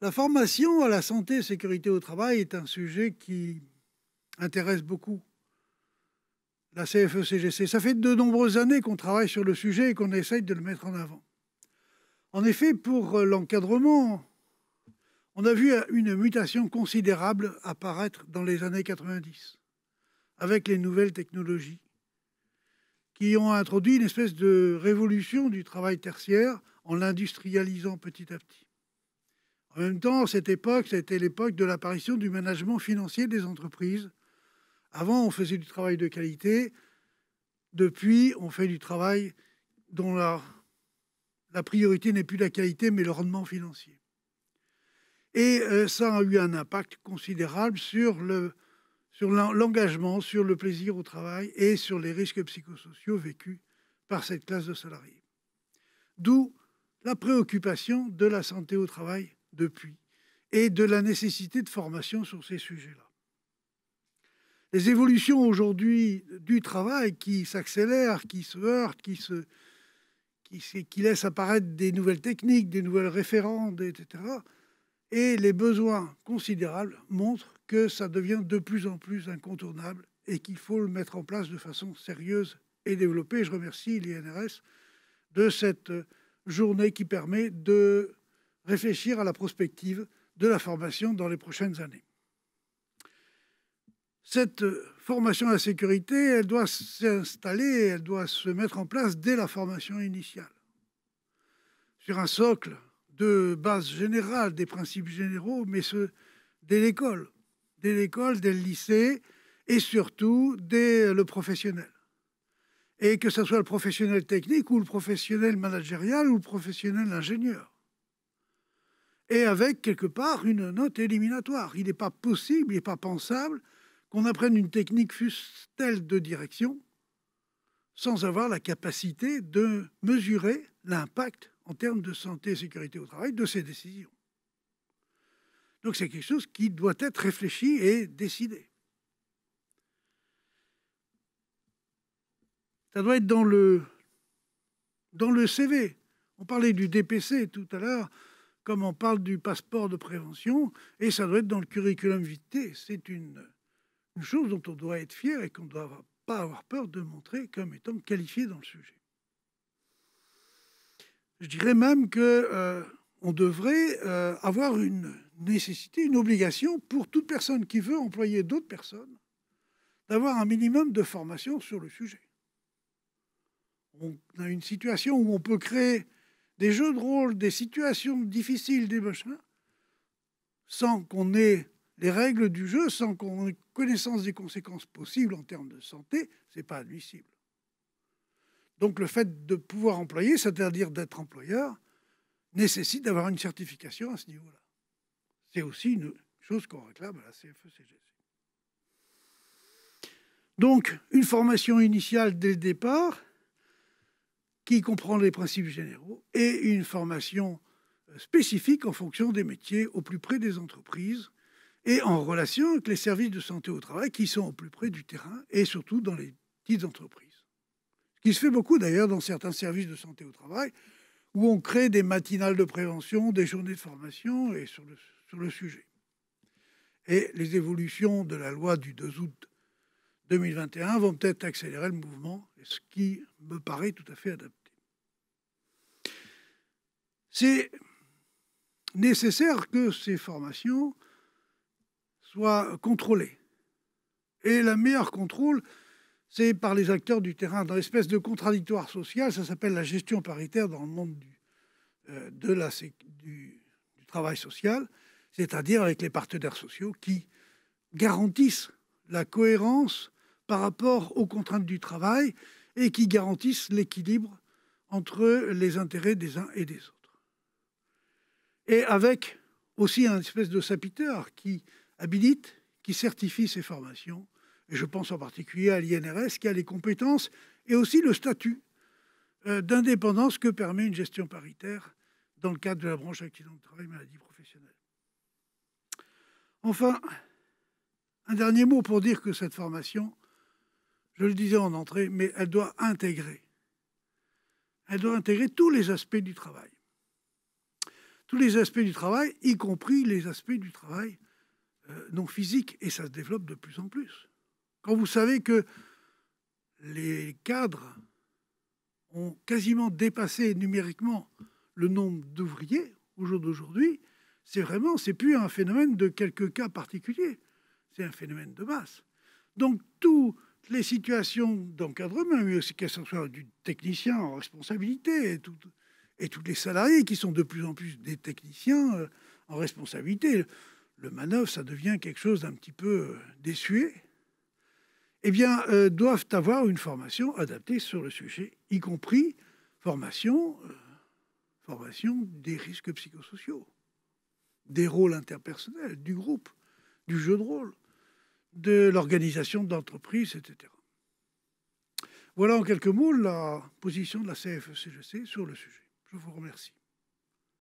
La formation à la santé et sécurité au travail est un sujet qui intéresse beaucoup la CFE-CGC. E Ça fait de nombreuses années qu'on travaille sur le sujet et qu'on essaye de le mettre en avant. En effet, pour l'encadrement, on a vu une mutation considérable apparaître dans les années 90, avec les nouvelles technologies, qui ont introduit une espèce de révolution du travail tertiaire en l'industrialisant petit à petit. En même temps, cette époque, c'était l'époque de l'apparition du management financier des entreprises. Avant, on faisait du travail de qualité. Depuis, on fait du travail dont la, priorité n'est plus la qualité, mais le rendement financier. Et euh, ça a eu un impact considérable sur l'engagement, sur le plaisir au travail et sur les risques psychosociaux vécus par cette classe de salariés. D'où la préoccupation de la santé au travail depuis, et de la nécessité de formation sur ces sujets-là. Les évolutions aujourd'hui du travail qui s'accélèrent, qui se heurtent, qui, se, laissent apparaître des nouvelles techniques, des nouvelles référentes, etc., et les besoins considérables montrent que ça devient de plus en plus incontournable et qu'il faut le mettre en place de façon sérieuse et développée. Je remercie l'INRS de cette journée qui permet de réfléchir à la prospective de la formation dans les prochaines années. Cette formation à la sécurité, elle doit s'installer, elle doit se mettre en place dès la formation initiale, sur un socle de base générale, des principes généraux, mais ce, dès l'école, dès l'école, dès le lycée, et surtout dès le professionnel. Et que ce soit le professionnel technique ou le professionnel managérial ou le professionnel ingénieur et avec quelque part une note éliminatoire. Il n'est pas possible, il n'est pas pensable qu'on apprenne une technique fût de direction sans avoir la capacité de mesurer l'impact en termes de santé et sécurité au travail de ces décisions. Donc c'est quelque chose qui doit être réfléchi et décidé. Ça doit être dans le, dans le CV. On parlait du DPC tout à l'heure comme on parle du passeport de prévention, et ça doit être dans le curriculum vitae. C'est une, chose dont on doit être fier et qu'on ne doit pas avoir peur de montrer comme étant qualifié dans le sujet. Je dirais même que euh, on devrait euh, avoir une nécessité, une obligation pour toute personne qui veut employer d'autres personnes d'avoir un minimum de formation sur le sujet. On a une situation où on peut créer des jeux de rôle, des situations difficiles, des machins, sans qu'on ait les règles du jeu, sans qu'on ait connaissance des conséquences possibles en termes de santé, c'est pas admissible. Donc le fait de pouvoir employer, c'est-à-dire d'être employeur, nécessite d'avoir une certification à ce niveau-là. C'est aussi une chose qu'on réclame à la cfe Donc une formation initiale dès le départ, qui comprend les principes généraux, et une formation spécifique en fonction des métiers au plus près des entreprises et en relation avec les services de santé au travail qui sont au plus près du terrain et surtout dans les petites entreprises. Ce qui se fait beaucoup d'ailleurs dans certains services de santé au travail où on crée des matinales de prévention, des journées de formation et sur le, sur le sujet. Et les évolutions de la loi du 2 août 2021 vont peut-être accélérer le mouvement, ce qui me paraît tout à fait adapté. C'est nécessaire que ces formations soient contrôlées. Et la meilleure contrôle, c'est par les acteurs du terrain. Dans l'espèce de contradictoire social, ça s'appelle la gestion paritaire dans le monde du euh, travail social, c'est-à-dire avec les partenaires sociaux qui garantissent la cohérence par rapport aux contraintes du travail et qui garantissent l'équilibre entre les intérêts des uns et des autres. Et avec aussi un espèce de sapiteur qui habilite, qui certifie ces formations. Et je pense en particulier à l'INRS qui a les compétences et aussi le statut euh, d'indépendance que permet une gestion paritaire dans le cadre de la branche accident de travail maladie professionnelle. Enfin, un dernier mot pour dire que cette formation je le disais en entrée, mais elle doit intégrer. Elle doit intégrer tous les aspects du travail. Tous les aspects du travail, y compris les aspects du travail euh, non physique, et ça se développe de plus en plus. Quand vous savez que les cadres ont quasiment dépassé numériquement le nombre d'ouvriers au jour d'aujourd'hui, c'est vraiment, c'est plus un phénomène de quelques cas particuliers, c'est un phénomène de masse. Donc tout les situations d'encadrement, mais aussi qu'elles soient du technicien en responsabilité et, tous les salariés qui sont de plus en plus des techniciens euh, en responsabilité. Le manœuvre, ça devient quelque chose d'un petit peu euh, déçué. Eh bien, euh, doivent avoir une formation adaptée sur le sujet, y compris formation, formation des risques psychosociaux, des rôles interpersonnels, du groupe, du jeu de rôle de l'organisation d'entreprises, etc. Voilà en quelques mots la position de la CFCGC e sur le sujet. Je vous remercie.